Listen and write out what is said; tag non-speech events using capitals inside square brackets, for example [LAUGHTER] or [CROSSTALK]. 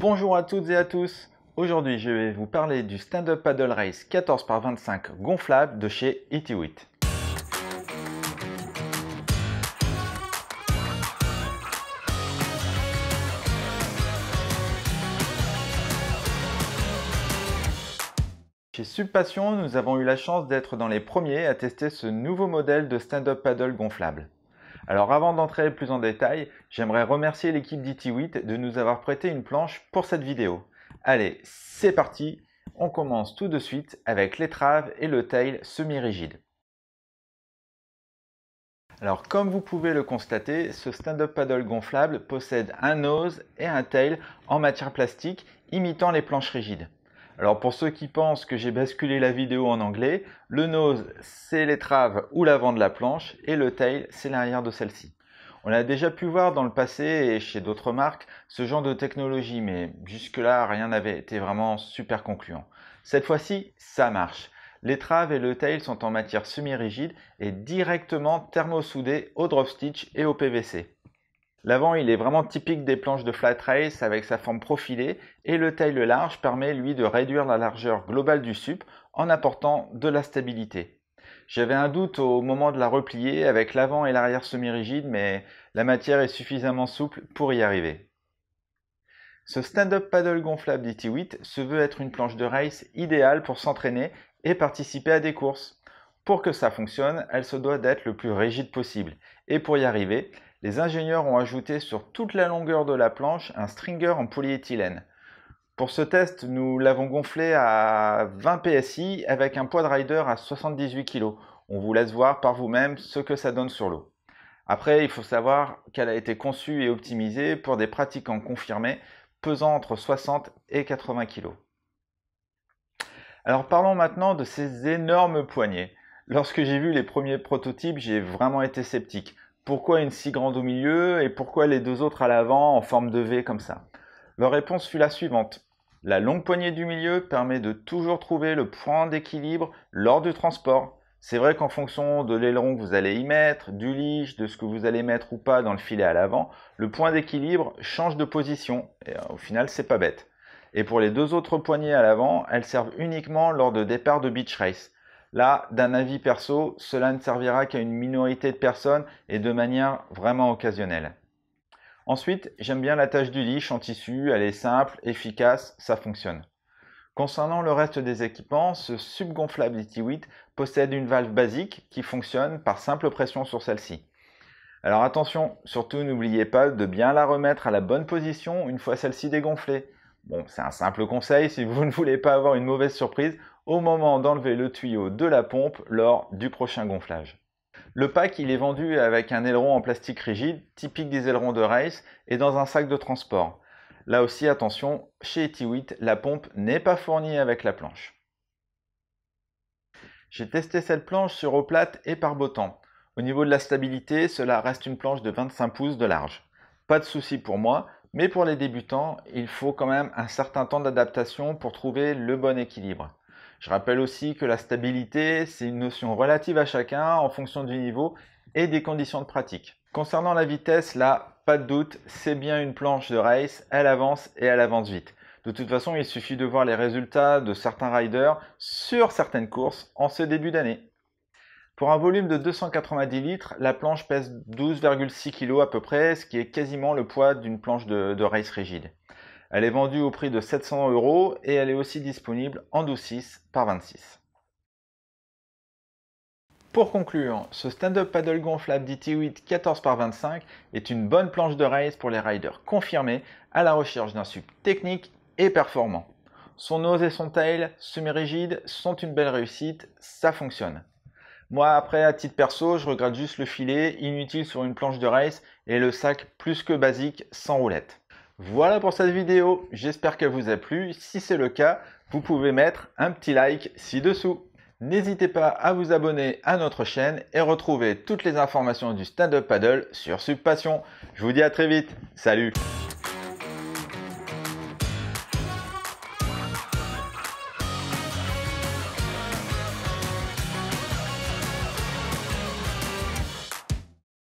Bonjour à toutes et à tous. Aujourd'hui, je vais vous parler du stand-up paddle race 14 par 25 gonflable de chez Itiwit. Chez Subpassion, nous avons eu la chance d'être dans les premiers à tester ce nouveau modèle de stand-up paddle gonflable. Alors avant d'entrer plus en détail, j'aimerais remercier l'équipe d'IT8 de nous avoir prêté une planche pour cette vidéo. Allez, c'est parti, on commence tout de suite avec l'étrave et le tail semi-rigide. Alors comme vous pouvez le constater, ce stand-up paddle gonflable possède un nose et un tail en matière plastique imitant les planches rigides. Alors pour ceux qui pensent que j'ai basculé la vidéo en anglais, le nose c'est l'étrave ou l'avant de la planche et le tail c'est l'arrière de celle-ci. On a déjà pu voir dans le passé et chez d'autres marques ce genre de technologie, mais jusque-là rien n'avait été vraiment super concluant. Cette fois-ci, ça marche. L'étrave et le tail sont en matière semi-rigide et directement thermosoudés au drop stitch et au PVC. L'avant, il est vraiment typique des planches de flat race avec sa forme profilée et le tail large permet lui de réduire la largeur globale du sup en apportant de la stabilité. J'avais un doute au moment de la replier avec l'avant et l'arrière semi-rigide mais la matière est suffisamment souple pour y arriver. Ce stand-up paddle gonflable d'IT8 se veut être une planche de race idéale pour s'entraîner et participer à des courses. Pour que ça fonctionne, elle se doit d'être le plus rigide possible et pour y arriver, les ingénieurs ont ajouté sur toute la longueur de la planche un stringer en polyéthylène. Pour ce test, nous l'avons gonflé à 20 PSI avec un poids de rider à 78 kg. On vous laisse voir par vous-même ce que ça donne sur l'eau. Après, il faut savoir qu'elle a été conçue et optimisée pour des pratiquants confirmés pesant entre 60 et 80 kg. Alors parlons maintenant de ces énormes poignées. Lorsque j'ai vu les premiers prototypes, j'ai vraiment été sceptique. Pourquoi une si grande au milieu et pourquoi les deux autres à l'avant en forme de V comme ça Leur réponse fut la suivante. La longue poignée du milieu permet de toujours trouver le point d'équilibre lors du transport. C'est vrai qu'en fonction de l'aileron que vous allez y mettre, du lige, de ce que vous allez mettre ou pas dans le filet à l'avant, le point d'équilibre change de position. Et euh, au final, c'est pas bête. Et pour les deux autres poignées à l'avant, elles servent uniquement lors de départ de beach race. Là, d'un avis perso, cela ne servira qu'à une minorité de personnes et de manière vraiment occasionnelle. Ensuite, j'aime bien la tâche du liche en tissu, elle est simple, efficace, ça fonctionne. Concernant le reste des équipements, ce subgonflable t 8 possède une valve basique qui fonctionne par simple pression sur celle-ci. Alors attention, surtout n'oubliez pas de bien la remettre à la bonne position une fois celle-ci dégonflée. Bon, c'est un simple conseil si vous [LAUGHS] ne voulez pas avoir une mauvaise surprise au moment d'enlever le tuyau de la pompe lors du prochain gonflage. Le pack, il est vendu avec un aileron en plastique rigide, typique des ailerons de race, et dans un sac de transport. Là aussi, attention, chez Etiwit, la pompe n'est pas fournie avec la planche. J'ai testé cette planche sur eau plate et par beau temps. Au niveau de la stabilité, cela reste une planche de 25 pouces de large. Pas de souci pour moi, mais pour les débutants, il faut quand même un certain temps d'adaptation pour trouver le bon équilibre. Je rappelle aussi que la stabilité, c'est une notion relative à chacun en fonction du niveau et des conditions de pratique. Concernant la vitesse, là, pas de doute, c'est bien une planche de race, elle avance et elle avance vite. De toute façon, il suffit de voir les résultats de certains riders sur certaines courses en ce début d'année. Pour un volume de 290 litres, la planche pèse 12,6 kg à peu près, ce qui est quasiment le poids d'une planche de, de race rigide. Elle est vendue au prix de 700 euros et elle est aussi disponible en 12,6 par 26. Pour conclure, ce stand-up paddle gonflable DT8 14 par 25 est une bonne planche de race pour les riders confirmés à la recherche d'un sub technique et performant. Son nose et son tail semi-rigide sont une belle réussite, ça fonctionne. Moi après, à titre perso, je regrette juste le filet inutile sur une planche de race et le sac plus que basique sans roulette. Voilà pour cette vidéo, j'espère qu'elle vous a plu. Si c'est le cas, vous pouvez mettre un petit like ci-dessous. N'hésitez pas à vous abonner à notre chaîne et retrouver toutes les informations du stand-up paddle sur Subpassion. Je vous dis à très vite, salut